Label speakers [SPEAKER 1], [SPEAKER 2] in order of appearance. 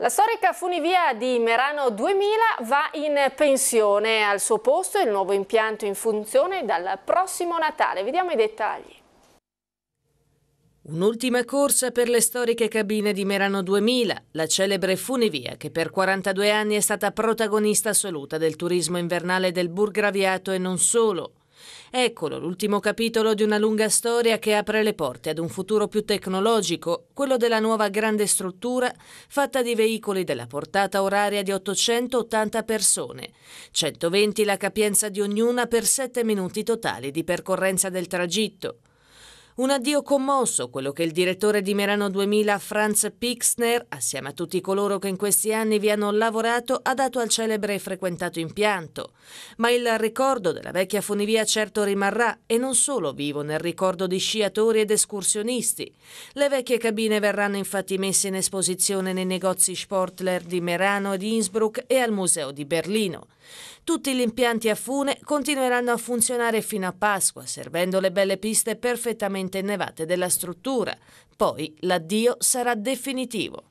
[SPEAKER 1] La storica funivia di Merano 2000 va in pensione. Al suo posto il nuovo impianto in funzione dal prossimo Natale. Vediamo i dettagli.
[SPEAKER 2] Un'ultima corsa per le storiche cabine di Merano 2000, la celebre funivia che per 42 anni è stata protagonista assoluta del turismo invernale del Burgraviato e non solo. Eccolo, l'ultimo capitolo di una lunga storia che apre le porte ad un futuro più tecnologico, quello della nuova grande struttura fatta di veicoli della portata oraria di 880 persone, 120 la capienza di ognuna per 7 minuti totali di percorrenza del tragitto. Un addio commosso, quello che il direttore di Merano 2000 Franz Pixner, assieme a tutti coloro che in questi anni vi hanno lavorato, ha dato al celebre e frequentato impianto. Ma il ricordo della vecchia funivia certo rimarrà e non solo vivo nel ricordo di sciatori ed escursionisti. Le vecchie cabine verranno infatti messe in esposizione nei negozi Sportler di Merano e di Innsbruck e al Museo di Berlino. Tutti gli impianti a fune continueranno a funzionare fino a Pasqua, servendo le belle piste perfettamente innevate della struttura. Poi l'addio sarà definitivo.